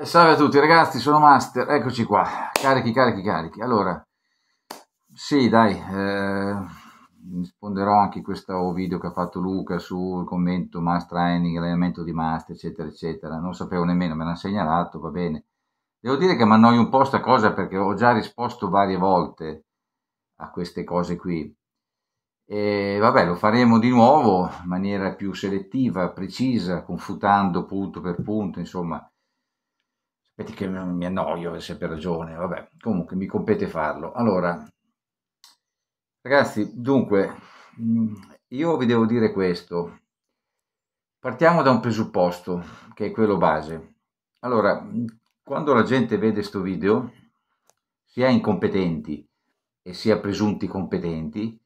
Eh, salve a tutti ragazzi, sono Master, eccoci qua, carichi, carichi, carichi. Allora, sì dai, eh, risponderò anche a questo video che ha fatto Luca sul commento mass training, allenamento di master, eccetera, eccetera. Non sapevo nemmeno, me l'ha segnalato, va bene. Devo dire che mi annoio un po' sta cosa perché ho già risposto varie volte a queste cose qui. E vabbè, lo faremo di nuovo in maniera più selettiva, precisa, confutando punto per punto, insomma aspetti che mi annoio, è sempre ragione, vabbè, comunque mi compete farlo. Allora, ragazzi, dunque, mm, io vi devo dire questo. Partiamo da un presupposto, che è quello base. Allora, mm, quando la gente vede questo video, sia incompetenti e sia presunti competenti,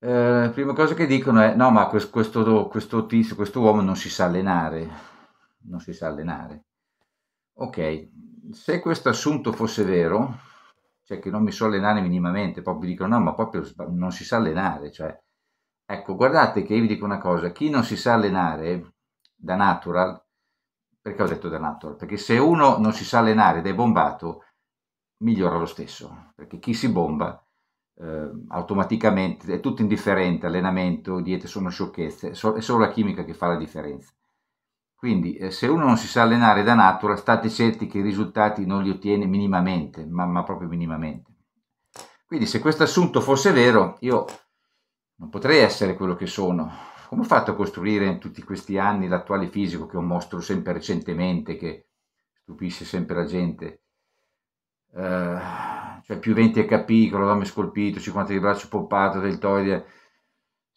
eh, prima cosa che dicono è no, ma questo, questo, questo tizio, questo uomo non si sa allenare, non si sa allenare. Ok, se questo assunto fosse vero, cioè che non mi so allenare minimamente, poi vi dicono no, ma proprio non si sa allenare, cioè, ecco, guardate che io vi dico una cosa, chi non si sa allenare da natural, perché ho detto da natural? Perché se uno non si sa allenare ed è bombato, migliora lo stesso, perché chi si bomba eh, automaticamente è tutto indifferente, allenamento, diete sono sciocchezze, è solo la chimica che fa la differenza. Quindi eh, se uno non si sa allenare da natura, state certi che i risultati non li ottiene minimamente, ma, ma proprio minimamente. Quindi se questo assunto fosse vero, io non potrei essere quello che sono. Come ho fatto a costruire in tutti questi anni l'attuale fisico che è un mostro sempre recentemente, che stupisce sempre la gente? Uh, cioè più 20 HP, con l'adome scolpito, 50 di braccio pompato, deltoide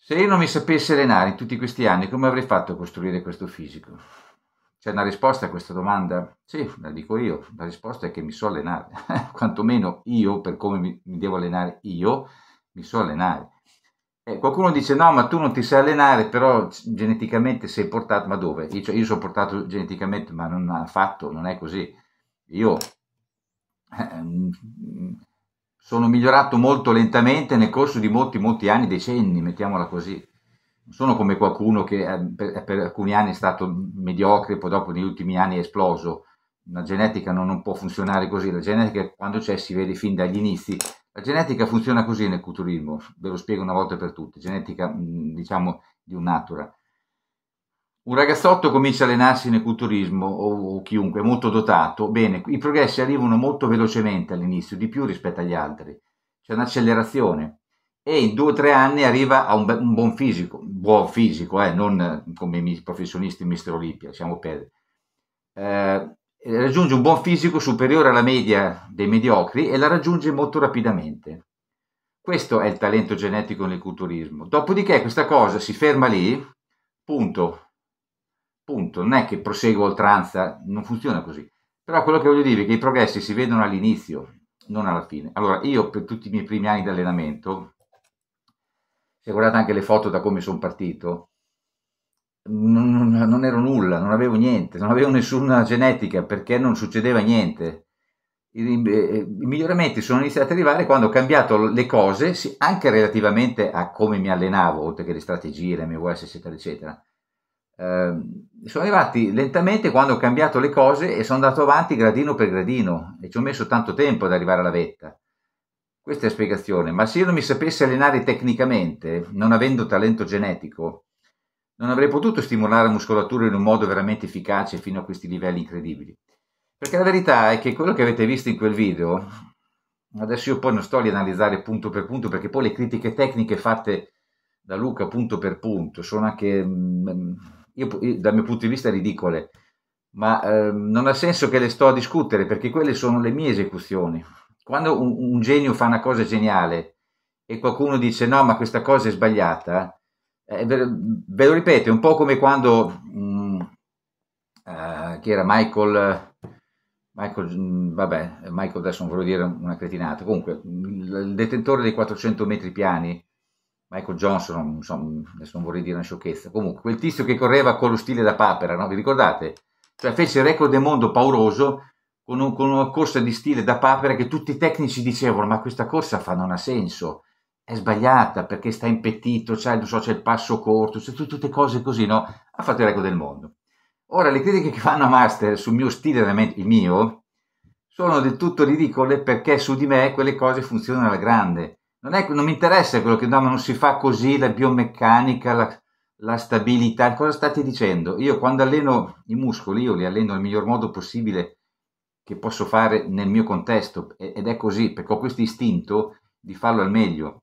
se io non mi sapessi allenare in tutti questi anni, come avrei fatto a costruire questo fisico? C'è una risposta a questa domanda? Sì, la dico io. La risposta è che mi so allenare. Quantomeno io, per come mi, devo allenare io, mi so allenare. Eh, qualcuno dice no, ma tu non ti sai allenare, però geneticamente sei portato, ma dove? Io, cioè, io sono portato geneticamente, ma non ha fatto, non è così. Io mm, sono migliorato molto lentamente nel corso di molti, molti anni, decenni, mettiamola così. Non sono come qualcuno che eh, per, eh, per alcuni anni è stato mediocre, poi dopo negli ultimi anni è esploso. La genetica non, non può funzionare così, la genetica quando c'è si vede fin dagli inizi. La genetica funziona così nel culturismo, ve lo spiego una volta per tutte, genetica mm, diciamo di un natural un ragazzotto comincia a allenarsi in culturismo o, o chiunque, molto dotato, bene, i progressi arrivano molto velocemente all'inizio, di più rispetto agli altri, c'è un'accelerazione e in due o tre anni arriva a un, un buon fisico, un buon fisico, eh, non come i professionisti in Mister Olimpia, siamo per... Eh, raggiunge un buon fisico superiore alla media dei mediocri e la raggiunge molto rapidamente. Questo è il talento genetico culturismo. Dopodiché questa cosa si ferma lì, punto, punto, non è che proseguo oltranza, non funziona così. Però quello che voglio dire è che i progressi si vedono all'inizio, non alla fine. Allora, io per tutti i miei primi anni di allenamento, se guardate anche le foto da come sono partito, non, non, ero nulla, non avevo niente, non avevo nessuna genetica perché non succedeva niente. I, i, i miglioramenti sono iniziati ad arrivare quando ho cambiato le cose, anche relativamente a come mi allenavo, oltre che le strategie, le MOS, eccetera, eccetera. Ehm, sono arrivati lentamente quando ho cambiato le cose e sono andato avanti gradino per gradino e ci ho messo tanto tempo ad arrivare alla vetta. Questa è la spiegazione, ma se io non mi sapessi allenare tecnicamente, non avendo talento genetico, non avrei potuto stimolare la muscolatura in un modo veramente efficace fino a questi livelli incredibili. Perché la verità è che quello che avete visto in quel video, adesso io poi non sto a rianalizzare punto per punto, perché poi le critiche tecniche fatte da Luca punto per punto sono anche... Mh, mm, io, dal mio punto di vista ridicole, ma eh, non ha senso che le sto a discutere perché quelle sono le mie esecuzioni. Quando un, un genio fa una cosa geniale e qualcuno dice no, ma questa cosa è sbagliata, eh, ve, ve, lo ripeto, è un po' come quando, mh, mm, eh, uh, chi era Michael, Michael, mm, vabbè, Michael adesso non voglio dire una cretinata, comunque il detentore dei 400 metri piani, Michael Johnson, insomma, adesso non vorrei dire una sciocchezza, comunque quel tizio che correva con lo stile da papera, no? vi ricordate? Cioè fece il record del mondo pauroso con, un, con una corsa di stile da papera che tutti i tecnici dicevano ma questa corsa fa non ha senso, è sbagliata perché sta impettito, c'è, so, c'è il passo corto, c'è tutte cose così, no? Ha fatto il record del mondo. Ora, le critiche che fanno a Master sul mio stile, il mio, sono del tutto ridicole perché su di me quelle cose funzionano alla grande. Non, è, non mi interessa quello che no, ma non si fa così la biomeccanica, la, la stabilità. Cosa state dicendo? Io quando alleno i muscoli, io li alleno nel miglior modo possibile che posso fare nel mio contesto ed è così perché ho questo istinto di farlo al meglio.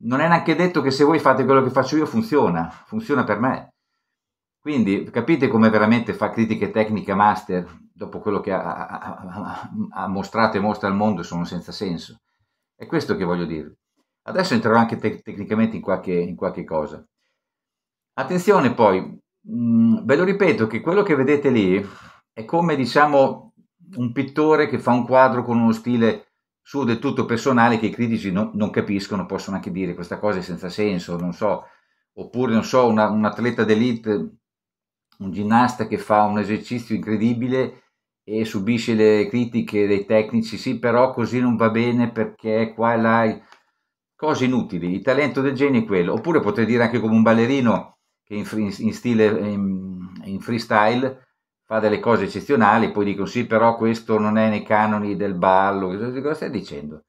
Non è neanche detto che se voi fate quello che faccio io funziona, funziona per me. Quindi capite come veramente fa critiche tecniche master dopo quello che ha, ha, ha mostrato e mostra al mondo sono senza senso. È questo che voglio dirvi. Adesso entrerò anche te tecnicamente in qualche, in qualche, cosa. Attenzione poi, mh, mm, ve lo ripeto che quello che vedete lì è come diciamo un pittore che fa un quadro con uno stile suo del tutto personale che i critici no, non capiscono, possono anche dire questa cosa è senza senso, non so, oppure non so, una, un atleta d'elite, un ginnasta che fa un esercizio incredibile e subisce le critiche dei tecnici, sì, però così non va bene perché qua e là cose inutili, il talento del genio è quello, oppure potrei dire anche come un ballerino che in, free, in stile in, in, freestyle fa delle cose eccezionali, poi dicono sì, però questo non è nei canoni del ballo, cosa stai dicendo?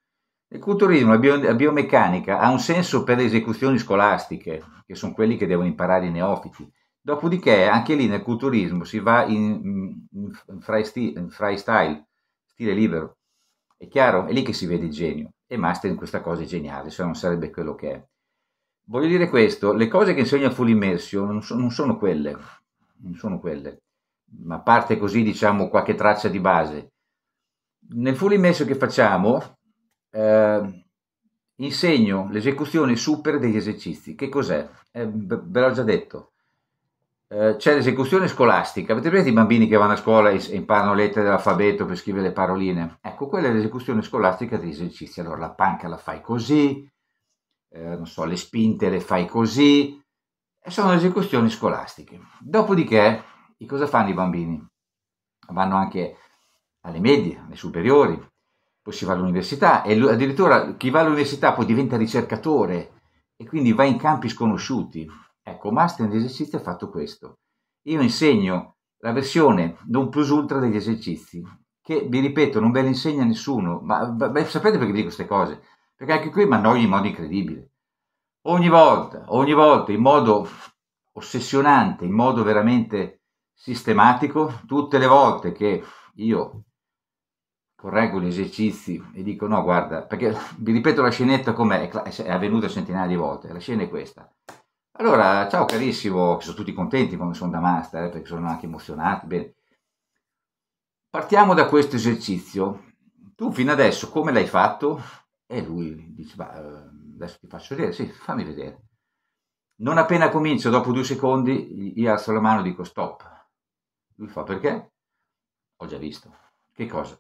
Il culturismo, la, bio, la biomeccanica ha un senso per le esecuzioni scolastiche, che sono quelli che devono imparare i neofiti Dopodiché anche lì nel culturismo si va in, in, in freestyle, free stile libero, è chiaro? È lì che si vede il genio e Master in questa cosa è geniale, se non sarebbe quello che è. Voglio dire questo, le cose che insegna Full Immersion non, so, non, sono quelle, non sono quelle, ma a parte così diciamo qualche traccia di base. Nel Full Immersion che facciamo eh, insegno l'esecuzione super degli esercizi, che cos'è? Eh, ve l'ho già detto, eh, c'è l'esecuzione scolastica. Avete presente i bambini che vanno a scuola e imparano lettere dell'alfabeto per scrivere le paroline? Ecco, quella è l'esecuzione scolastica degli esercizi. Allora la panca la fai così, eh, non so, le spinte le fai così, sono le esecuzioni scolastiche. Dopodiché, cosa fanno i bambini? Vanno anche alle medie, alle superiori, poi si va all'università e addirittura chi va all'università poi diventa ricercatore e quindi va in campi sconosciuti. Ecco, master di esercizi è fatto questo. Io insegno la versione non plus ultra degli esercizi, che vi ripeto non ve le insegna nessuno, ma beh, sapete perché dico queste cose? Perché anche qui mi annoio in modo incredibile. Ogni volta, ogni volta, in modo ossessionante, in modo veramente sistematico, tutte le volte che io correggo gli esercizi e dico no guarda, perché vi ripeto la scenetta com'è, è avvenuta centinaia di volte, la scena è questa. Allora, ciao carissimo, che sono tutti contenti quando sono da master, eh, perché sono anche emozionati. Bene. Partiamo da questo esercizio. Tu fino adesso come l'hai fatto? E lui dice, ma eh, adesso ti faccio vedere, sì, fammi vedere. Non appena comincio, dopo due secondi, io alzo la mano e dico stop. Lui fa perché? Ho già visto. Che cosa?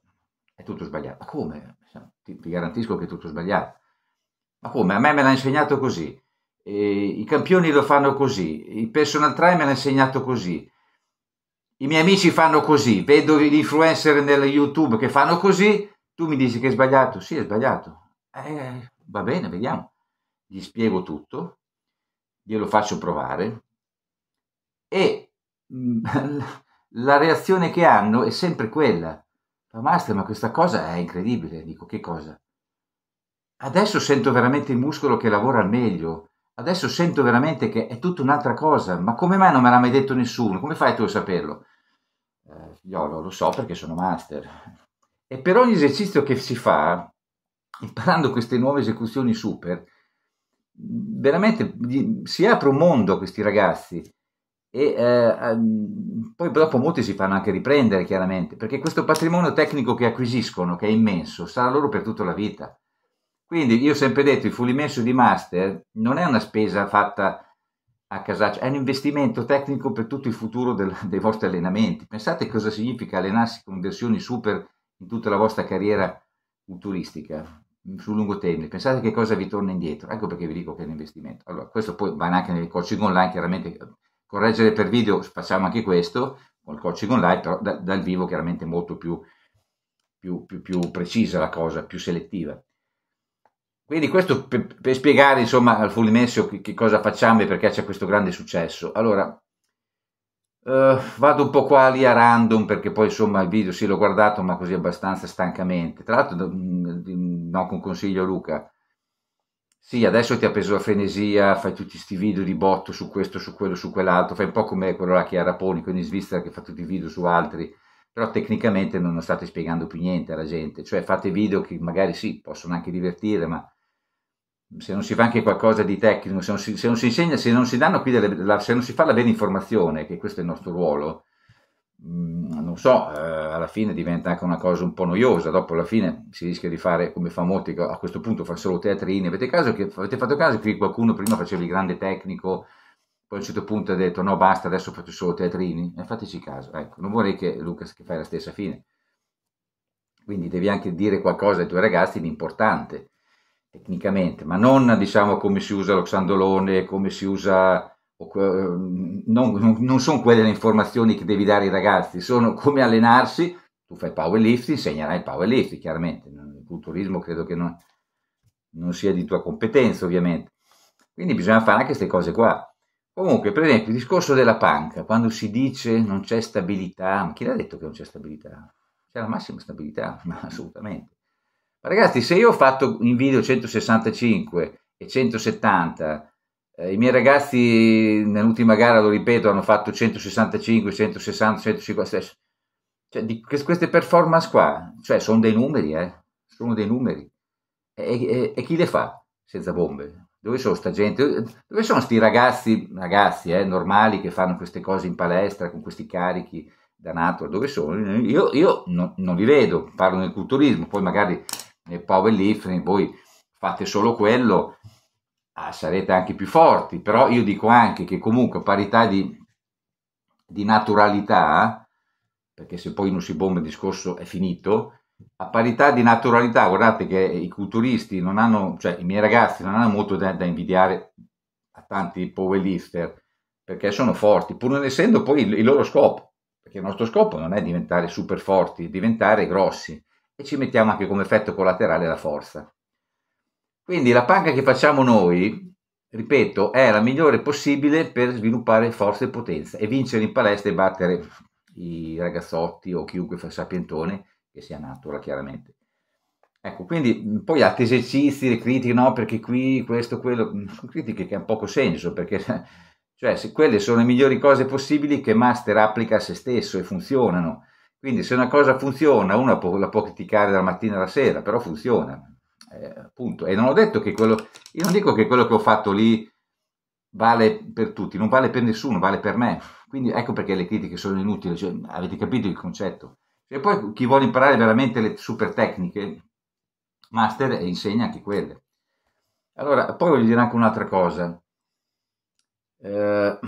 È tutto sbagliato. Ma come? Ti, ti garantisco che è tutto sbagliato. Ma come? A me me l'ha insegnato così i campioni lo fanno così, il personal trainer me l'ha insegnato così, i miei amici fanno così, vedo gli influencer nel YouTube che fanno così, tu mi dici che è sbagliato, sì è sbagliato, eh, va bene, vediamo, gli spiego tutto, glielo faccio provare e mm, la reazione che hanno è sempre quella, ma master ma questa cosa è incredibile, dico che cosa? Adesso sento veramente il muscolo che lavora al meglio, Adesso sento veramente che è tutta un'altra cosa, ma come mai non me l'ha mai detto nessuno? Come fai tu a saperlo? Eh, figliolo, lo so perché sono master. E per ogni esercizio che si fa, imparando queste nuove esecuzioni super, veramente si apre un mondo a questi ragazzi e eh, ehm, poi dopo molti si fanno anche riprendere chiaramente perché questo patrimonio tecnico che acquisiscono che è immenso sarà loro per tutta la vita quindi io ho sempre detto, il Fulimesso di Master non è una spesa fatta a casaccio, è un investimento tecnico per tutto il futuro del, dei vostri allenamenti. Pensate cosa significa allenarsi con versioni super in tutta la vostra carriera culturistica sul lungo termine, pensate che cosa vi torna indietro, ecco perché vi dico che è un investimento. Allora, questo poi va anche nel coaching online, chiaramente correggere per video facciamo anche questo, con il coaching online, però da, dal vivo chiaramente molto più, più, più, più precisa la cosa, più selettiva. Quindi questo per, per spiegare insomma al Fulimensio che, che, cosa facciamo e perché c'è questo grande successo. Allora, eh, vado un po' qua lì a random perché poi insomma il video sì l'ho guardato ma così abbastanza stancamente. Tra l'altro mm, mm, no con consiglio Luca. Sì, adesso ti ha preso la frenesia, fai tutti questi video di botto su questo, su quello, su quell'altro, fai un po' come quello là Chiara Poni, quello in Svizzera che fa tutti i video su altri, però tecnicamente non state spiegando più niente alla gente, cioè fate video che magari sì, possono anche divertire, ma se non si fa anche qualcosa di tecnico, se non si, se non si insegna, se non si danno qui delle, la, se non si fa la vera informazione, che questo è il nostro ruolo, mh, mm, non so, eh, alla fine diventa anche una cosa un po' noiosa, dopo alla fine si rischia di fare come fa molti, a questo punto fa solo teatrini, avete, caso che, avete fatto caso che qualcuno prima faceva il grande tecnico, poi a un certo punto ha detto no basta, adesso faccio solo teatrini, e eh, fateci caso, ecco, non vorrei che Luca che fai la stessa fine, quindi devi anche dire qualcosa ai tuoi ragazzi di importante, tecnicamente, ma non diciamo come si usa l'oxandolone, come si usa... Ehm, non, non, non sono quelle le informazioni che devi dare ai ragazzi, sono come allenarsi, tu fai powerlifting, insegnerai powerlifting, chiaramente, il culturismo credo che non, non sia di tua competenza ovviamente, quindi bisogna fare anche queste cose qua. Comunque, per esempio, il discorso della panca, quando si dice non c'è stabilità, ma chi l'ha detto che non c'è stabilità? C'è la massima stabilità, assolutamente. Ragazzi, se io ho fatto in video 165 e 170, eh, i miei ragazzi nell'ultima gara, lo ripeto, hanno fatto 165, 160, 156. Cioè, di, queste performance qua, cioè, sono dei numeri, eh? Sono dei numeri. E, e, e chi le fa senza bombe? Dove sono sta gente? Dove sono sti ragazzi, ragazzi, eh, normali che fanno queste cose in palestra con questi carichi da nato? Dove sono? Io, io no, non li vedo, parlo nel culturismo, poi magari nel powerlifting voi fate solo quello, ah, sarete anche più forti, però io dico anche che comunque parità di, di naturalità, perché se poi non si bomba il discorso è finito, a parità di naturalità, guardate che i culturisti non hanno, cioè i miei ragazzi non hanno molto da, da invidiare a tanti powerlifter, perché sono forti, pur non essendo poi il, il loro scopo, perché il nostro scopo non è diventare super forti, diventare grossi e ci mettiamo anche come effetto collaterale la forza. Quindi la panca che facciamo noi, ripeto, è la migliore possibile per sviluppare forza e potenza e vincere in palestra e battere i ragazzotti o chiunque fa sapientone che sia natura chiaramente. Ecco, quindi mm, poi altri esercizi, le critiche, no, perché qui questo, quello, mm, sono critiche che hanno poco senso, perché cioè, se quelle sono le migliori cose possibili che Master applica a se stesso e funzionano. Quindi se una cosa funziona, uno può, la può criticare dalla mattina alla sera, però funziona. Eh, punto. E non ho detto che quello, io non dico che quello che ho fatto lì vale per tutti, non vale per nessuno, vale per me. Quindi ecco perché le critiche sono inutili, cioè, avete capito il concetto. E poi chi vuole imparare veramente le super tecniche, master insegna anche quelle. Allora, poi voglio dire anche un'altra cosa. Eh,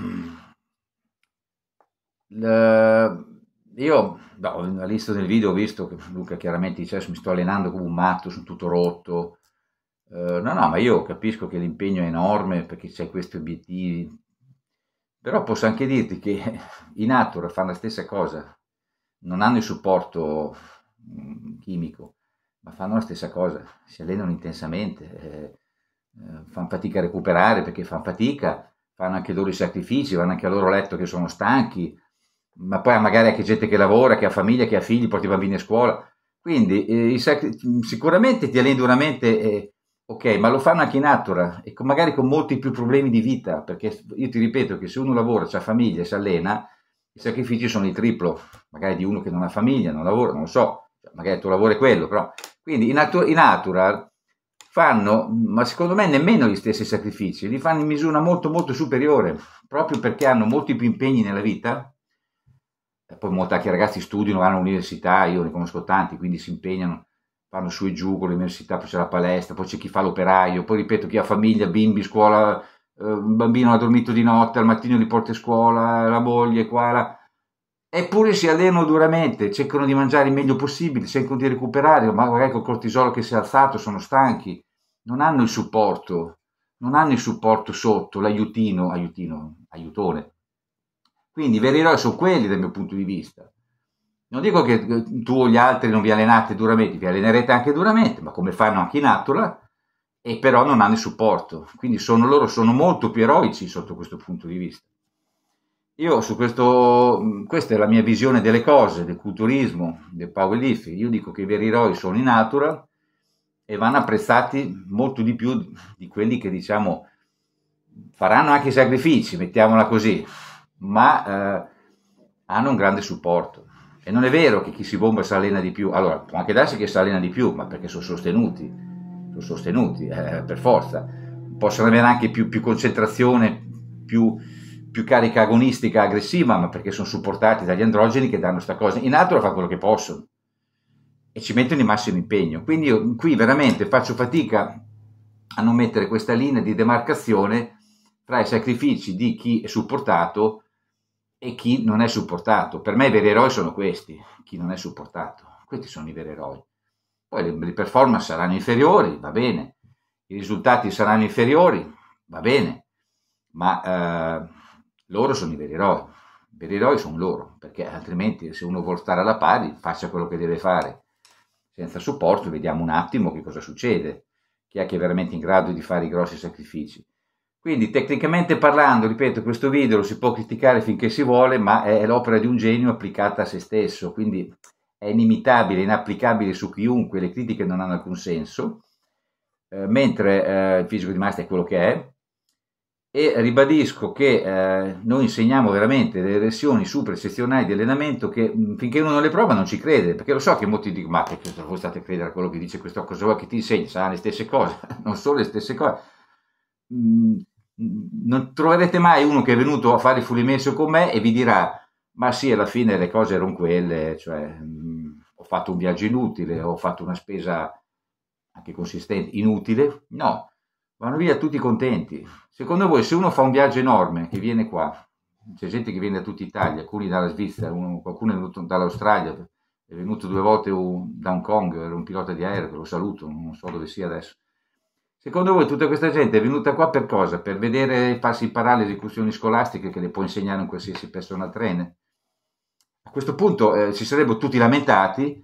io no, all'inizio del video ho visto che Luca chiaramente dice mi sto allenando come un matto, sono tutto rotto. Uh, no, no, ma io capisco che l'impegno è enorme perché c'è questi obiettivi, però posso anche dirti che i Natura fanno la stessa cosa, non hanno il supporto mm, chimico, ma fanno la stessa cosa, si allenano intensamente, eh, eh, fanno fatica a recuperare perché fanno fatica, fanno anche loro i sacrifici, vanno anche a loro letto che sono stanchi, ma poi magari anche gente che lavora, che ha famiglia, che ha figli, porta i bambini a scuola. Quindi eh, sicuramente ti alleni una mente, eh, ok, ma lo fanno anche in natura e con, magari con molti più problemi di vita, perché io ti ripeto che se uno lavora, ha famiglia e si allena, i sacrifici sono il triplo, magari di uno che non ha famiglia, non lavora, non lo so, cioè, magari il tuo lavoro è quello, però. Quindi in, natu- in natural fanno, ma secondo me nemmeno gli stessi sacrifici, li fanno in misura molto molto superiore, proprio perché hanno molti più impegni nella vita poi molti anche ragazzi studiano, vanno all'università, io ne conosco tanti, quindi si impegnano, vanno su e giù con l'università, poi c'è la palestra, poi c'è chi fa l'operaio, poi ripeto chi ha famiglia, bimbi, scuola, eh, un bambino ha dormito di notte, al mattino li porta a scuola, la moglie qua, là. Eppure si allenano duramente, cercano di mangiare il meglio possibile, cercano di recuperare, ma magari col cortisolo che si è alzato sono stanchi, non hanno il supporto, non hanno il supporto sotto, l'aiutino, aiutino, aiutone, quindi i veri eroi sono quelli dal mio punto di vista. Non dico che eh, tu o gli altri non vi allenate duramente, vi allenerete anche duramente, ma come fanno anche in Atula, e però non hanno il supporto. Quindi sono loro sono molto più eroici sotto questo punto di vista. Io su questo, mm, questa è la mia visione delle cose, del culturismo, del powerlifting. Io dico che i veri eroi sono in natura e vanno apprezzati molto di più di quelli che diciamo faranno anche i sacrifici, mettiamola così, ma eh, hanno un grande supporto. E non è vero che chi si bomba si allena di più, allora può anche darsi che si allena di più, ma perché sono sostenuti, sono sostenuti eh, per forza, possono avere anche più, più concentrazione, più, più, carica agonistica, aggressiva, ma perché sono supportati dagli androgeni che danno questa cosa. In altro fa quello che possono e ci mettono il massimo impegno. Quindi io qui veramente faccio fatica a non mettere questa linea di demarcazione tra i sacrifici di chi è supportato e chi non è supportato. Per me i veri eroi sono questi, chi non è supportato. Questi sono i veri eroi. Poi le, performance saranno inferiori, va bene, i risultati saranno inferiori, va bene, ma eh, loro sono i veri eroi. I veri eroi sono loro, perché altrimenti se uno vuole stare alla pari faccia quello che deve fare. Senza supporto vediamo un attimo che cosa succede, chi è che è veramente in grado di fare i grossi sacrifici. Quindi tecnicamente parlando, ripeto, questo video lo si può criticare finché si vuole, ma è l'opera di un genio applicata a se stesso, quindi è inimitabile, inapplicabile su chiunque, le critiche non hanno alcun senso, eh, mentre eh, il fisico di Master è quello che è, e ribadisco che eh, noi insegniamo veramente delle versioni super eccezionali di allenamento che mh, mm, finché uno non le prova non ci crede, perché lo so che molti dicono, ma perché voi state a credere a quello che dice questo, cosa vuoi che ti insegni, saranno le stesse cose, non sono le stesse cose. Mh, mm, non troverete mai uno che è venuto a fare il fulimesio con me e vi dirà ma sì, alla fine le cose erano quelle, cioè mh, mm, ho fatto un viaggio inutile, ho fatto una spesa anche consistente, inutile, no, vanno via tutti contenti. Secondo voi se uno fa un viaggio enorme che viene qua, c'è gente che viene da tutta Italia, alcuni dalla Svizzera, uno, qualcuno è venuto dall'Australia, è venuto due volte da Hong Kong, era un pilota di aereo, lo saluto, non so dove sia adesso. Secondo voi tutta questa gente è venuta qua per cosa? Per vedere farsi imparare le escursioni scolastiche che le può insegnare un qualsiasi persona trainer? A questo punto eh, si sarebbero tutti lamentati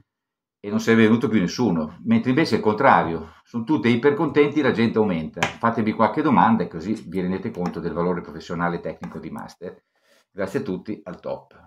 e non sarebbe venuto più nessuno, mentre invece è il contrario, sono tutti ipercontenti, la gente aumenta. Fatevi qualche domanda e così vi rendete conto del valore professionale e tecnico di Master. Grazie a tutti, al top.